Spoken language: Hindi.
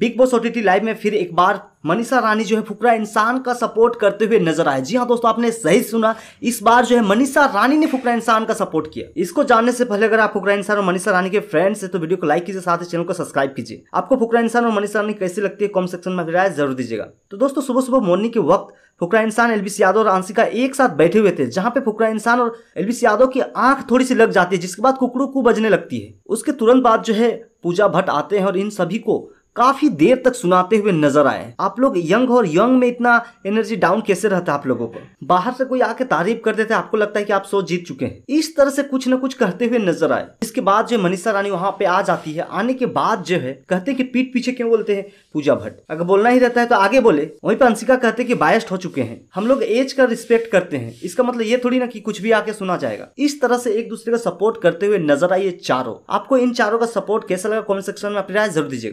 बिग बॉस ओटीटी लाइव में फिर एक बार मनीषा रानी जो है फुकरा इंसान का सपोर्ट करते हुए नजर आए जी हाँ दोस्तों आपने सही सुना इस बार जो है मनीषा रानी ने फुकरा इंसान का सपोर्ट किया इसको जानने से पहले अगर आप फुकरा इंसान और मनीषा रानी के फ्रेंड्स हैं तो वीडियो को लाइक कीजिए साथ ही चैनल को सब्सक्राइब कीजिए आपको फुकरा इंसान और मनीषा रानी कैसी लगती है कॉमेंट सेक्शन में राय जरूर दीजिएगा तो दोस्तों सुबह सुबह मॉर्निंग के वक्त फुकरा इंसान एलबीसी यादव और आंसिका एक साथ बैठे हुए थे जहाँ पे फुकरा इंसान और एलबीसी यादव की आंख थोड़ी सी लग जाती है जिसके बाद कुकड़ू को बजने लगती है उसके तुरंत बाद जो है पूजा भट्ट आते हैं और इन सभी को काफी देर तक सुनाते हुए नजर आए आप लोग यंग और यंग में इतना एनर्जी डाउन कैसे रहता आप लोगों को बाहर से कोई आके तारीफ कर देते आपको लगता है कि आप सो जीत चुके हैं इस तरह से कुछ न कुछ कहते हुए नजर आए इसके बाद जो मनीषा रानी वहाँ पे आ जाती है आने के बाद जो है कहते की कि पीठ पीछे क्यों बोलते हैं पूजा भट्ट अगर बोलना ही रहता है तो आगे बोले वहीं पर अंशिका कहते की बायस्ट हो चुके हैं हम लोग एज का रिस्पेक्ट करते हैं इसका मतलब ये थोड़ी ना कि कुछ भी आके सुना जाएगा इस तरह से एक दूसरे का सपोर्ट करते हुए नजर आई चारों आपको इन चारों का सपोर्ट कैसा लगा कॉमेंट सेक्शन में अपनी राय जरूर दीजिएगा